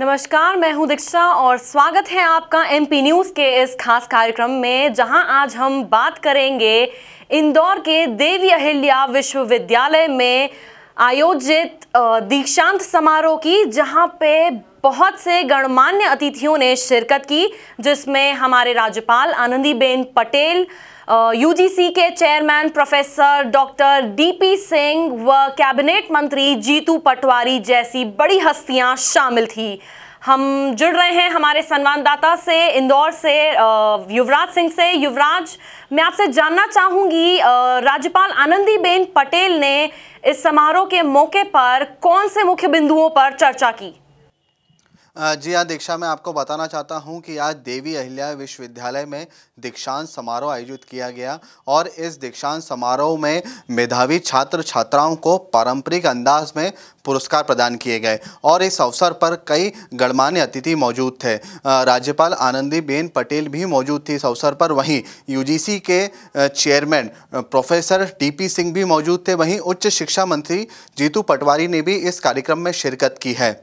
नमस्कार मैं हूं दीक्षा और स्वागत है आपका एमपी न्यूज़ के इस खास कार्यक्रम में जहां आज हम बात करेंगे इंदौर के देवी अहिल्या विश्वविद्यालय में आयोजित दीक्षांत समारोह की जहां पे बहुत से गणमान्य अतिथियों ने शिरकत की जिसमें हमारे राज्यपाल आनंदीबेन पटेल यूजीसी के chairman professor doctor DP Singh व कैबिनेट मंत्री जीतू पटवारी जैसी बड़ी हस्तियां शामिल थी हम जुड़ रहे हैं हमारे संवाददाता से इंदौर से युवराज सिंह से युवराज मैं आपसे जानना चाहूंगी राज्यपाल आनंदीबेन पटेल ने इस समारोह के मौके पर कौन से मुख्य बिंदुओं पर चर्चा की जी हाँ दीक्षा मैं आपको बताना चाहता हूँ कि आज देवी अहिल्या विश्वविद्यालय में दीक्षांत समारोह आयोजित किया गया और इस दीक्षांत समारोह में मेधावी छात्र छात्राओं को पारंपरिक अंदाज में पुरस्कार प्रदान किए गए और इस अवसर पर कई गणमान्य अतिथि मौजूद थे राज्यपाल आनंदीबेन पटेल भी मौजूद थी इस अवसर पर वहीं यूजीसी के चेयरमैन प्रोफेसर टीपी सिंह भी मौजूद थे वहीं उच्च शिक्षा मंत्री जीतू पटवारी ने भी इस कार्यक्रम में शिरकत की है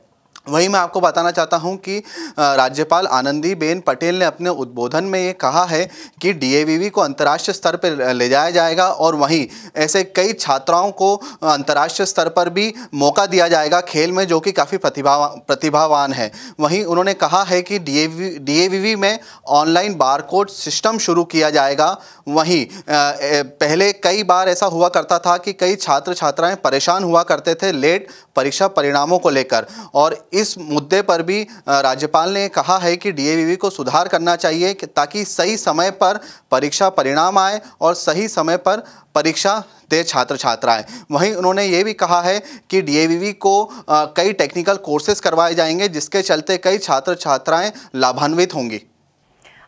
वहीं मैं आपको बताना चाहता हूं कि राज्यपाल आनंदीबेन पटेल ने अपने उद्बोधन में ये कहा है कि डीएवीवी को अंतर्राष्ट्रीय स्तर पर ले जाया जाएगा और वहीं ऐसे कई छात्राओं को अंतर्राष्ट्रीय स्तर पर भी मौका दिया जाएगा खेल में जो कि काफ़ी प्रतिभा प्रतिभावान है वहीं उन्होंने कहा है कि डीएवीवी में ऑनलाइन बार सिस्टम शुरू किया जाएगा वहीं पहले कई बार ऐसा हुआ करता था कि कई छात्र छात्राएँ परेशान हुआ करते थे लेट परीक्षा परिणामों को लेकर और इस मुद्दे पर भी राज्यपाल ने कहा है कि डीएवीवी को सुधार करना चाहिए ताकि सही समय पर परीक्षा परिणाम आए और सही समय पर परीक्षा दे छात्र छात्राएं वहीं उन्होंने ये भी कहा है कि डीएवीवी को कई टेक्निकल कोर्सेज करवाए जाएंगे जिसके चलते कई छात्र छात्राएं लाभान्वित होंगी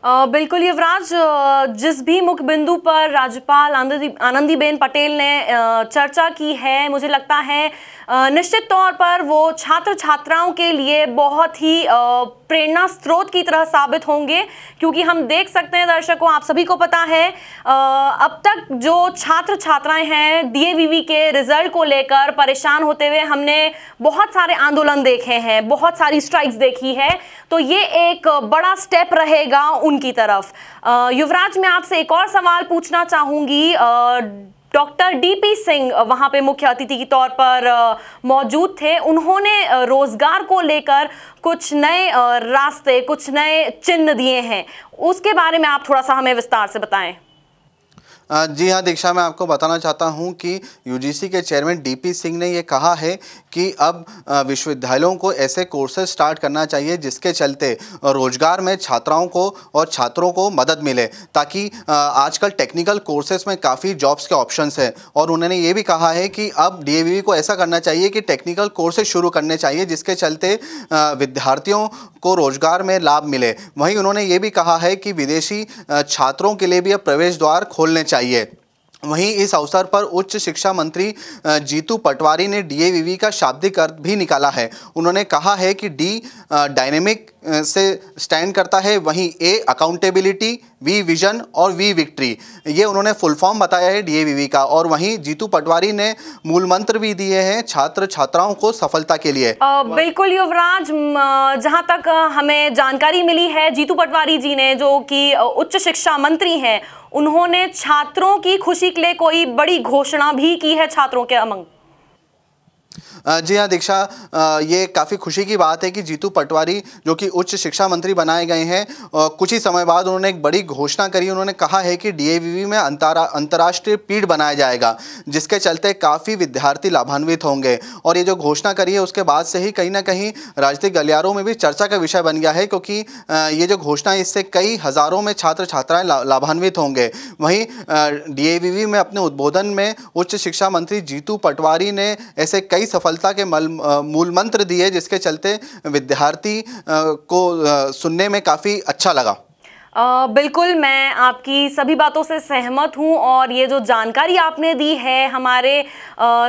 बिल्कुल युवराज जिस भी मुख्य बिंदु पर राज्यपाल आनंदीबेन पटेल ने चर्चा की है मुझे लगता है निश्चित तौर पर वो छात्र छात्राओं के लिए बहुत ही प्रेरणा स्रोत की तरह साबित होंगे क्योंकि हम देख सकते हैं दर्शकों आप सभी को पता है अब तक जो छात्र छात्राएं हैं डीएवीवी के रिजल्ट को लेकर परेशान होते हुए हमने बहुत सारे आंदोलन देखे हैं बहुत सारी स्ट्राइक्स देखी है तो ये एक बड़ा स्टेप रहेगा उनकी तरफ युवराज मैं आपसे एक और सवाल पूछना चाहूंगी डॉक्टर डीपी सिंह वहां पे मुख्य अतिथि के तौर पर मौजूद थे उन्होंने रोजगार को लेकर कुछ नए रास्ते कुछ नए चिन्ह दिए हैं उसके बारे में आप थोड़ा सा हमें विस्तार से बताएं जी हाँ दीक्षा मैं आपको बताना चाहता हूँ कि यूजीसी के चेयरमैन डीपी सिंह ने ये कहा है कि अब विश्वविद्यालयों को ऐसे कोर्सेज स्टार्ट करना चाहिए जिसके चलते रोजगार में छात्राओं को और छात्रों को मदद मिले ताकि आजकल टेक्निकल कोर्सेज में काफ़ी जॉब्स के ऑप्शंस हैं और उन्होंने ये भी कहा है कि अब डी को ऐसा करना चाहिए कि टेक्निकल कोर्सेज शुरू करने चाहिए जिसके चलते विद्यार्थियों को रोजगार में लाभ मिले वहीं उन्होंने ये भी कहा है कि विदेशी छात्रों के लिए भी अब प्रवेश द्वार खोलने चाहिए चाहिए वहीं इस अवसर पर उच्च शिक्षा मंत्री जीतू पटवारी ने डीएवीवी का शाब्दिक अर्थ भी निकाला है उन्होंने कहा है कि डी डायनेमिक से स्टैंड करता है वहीं ए अकाउंटेबिलिटी वी विजन और वी विक्ट्री ये उन्होंने फुल फॉर्म बताया है डीएवीवी का और वहीं जीतू पटवारी ने मूल मंत्र भी दिए हैं छात्र छात्राओं को सफलता के लिए आ, बिल्कुल युवराज जहां तक हमें जानकारी मिली है जीतू पटवारी जी ने जो कि उच्च शिक्षा मंत्री हैं उन्होंने छात्रों की खुशी के लिए कोई बड़ी घोषणा भी की है छात्रों के अमंग जी हाँ दीक्षा ये काफ़ी खुशी की बात है कि जीतू पटवारी जो कि उच्च शिक्षा मंत्री बनाए गए हैं कुछ ही समय बाद उन्होंने एक बड़ी घोषणा करी उन्होंने कहा है कि डी में अंतरा अंतर्राष्ट्रीय पीठ बनाया जाएगा जिसके चलते काफ़ी विद्यार्थी लाभान्वित होंगे और ये जो घोषणा करी है उसके बाद से ही कहीं ना कहीं राजनीतिक गलियारों में भी चर्चा का विषय बन गया है क्योंकि ये जो घोषणा इससे कई हज़ारों में छात्र छात्राएं लाभान्वित होंगे वहीं डी में अपने उद्बोधन में उच्च शिक्षा मंत्री जीतू पटवारी ने ऐसे कई सफल सफलता के मल मूल मंत्र दिए जिसके चलते विद्यार्थी को सुनने में काफ़ी अच्छा लगा आ, बिल्कुल मैं आपकी सभी बातों से सहमत हूं और ये जो जानकारी आपने दी है हमारे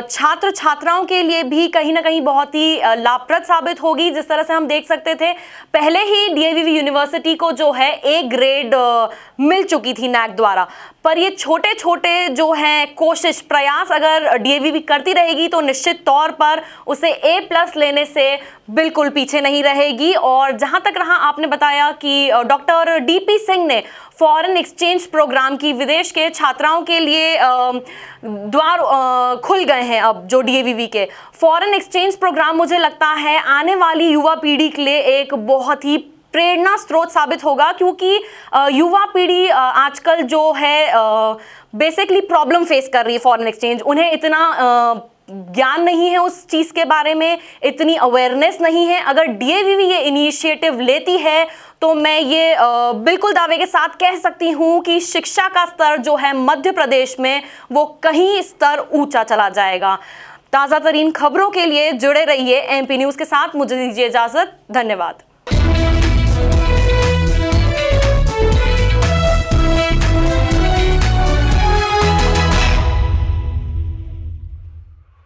छात्र छात्राओं के लिए भी कहीं ना कहीं बहुत ही लाभप्रद साबित होगी जिस तरह से हम देख सकते थे पहले ही डीएवीवी यूनिवर्सिटी को जो है ए ग्रेड मिल चुकी थी नैक द्वारा पर ये छोटे छोटे जो हैं कोशिश प्रयास अगर डीएवी भी करती रहेगी तो निश्चित तौर पर उसे ए प्लस लेने से बिल्कुल पीछे नहीं रहेगी और जहाँ तक रहा आपने बताया कि डॉक्टर डीपी सिंह ने फॉरेन एक्सचेंज प्रोग्राम की विदेश के छात्राओं के लिए द्वार खुल गए हैं अब जो डी के फॉरेन एक्सचेंज प्रोग्राम मुझे लगता है आने वाली युवा पीढ़ी के लिए एक बहुत ही प्रेरणा स्रोत साबित होगा क्योंकि युवा पीढ़ी आजकल जो है बेसिकली प्रॉब्लम फेस कर रही है फॉरेन एक्सचेंज उन्हें इतना ज्ञान नहीं है उस चीज़ के बारे में इतनी अवेयरनेस नहीं है अगर डीएवी ये इनिशिएटिव लेती है तो मैं ये बिल्कुल दावे के साथ कह सकती हूँ कि शिक्षा का स्तर जो है मध्य प्रदेश में वो कहीं स्तर ऊंचा चला जाएगा ताज़ा तरीन खबरों के लिए जुड़े रहिए एमपी न्यूज़ के साथ मुझे दीजिए इजाज़त धन्यवाद you.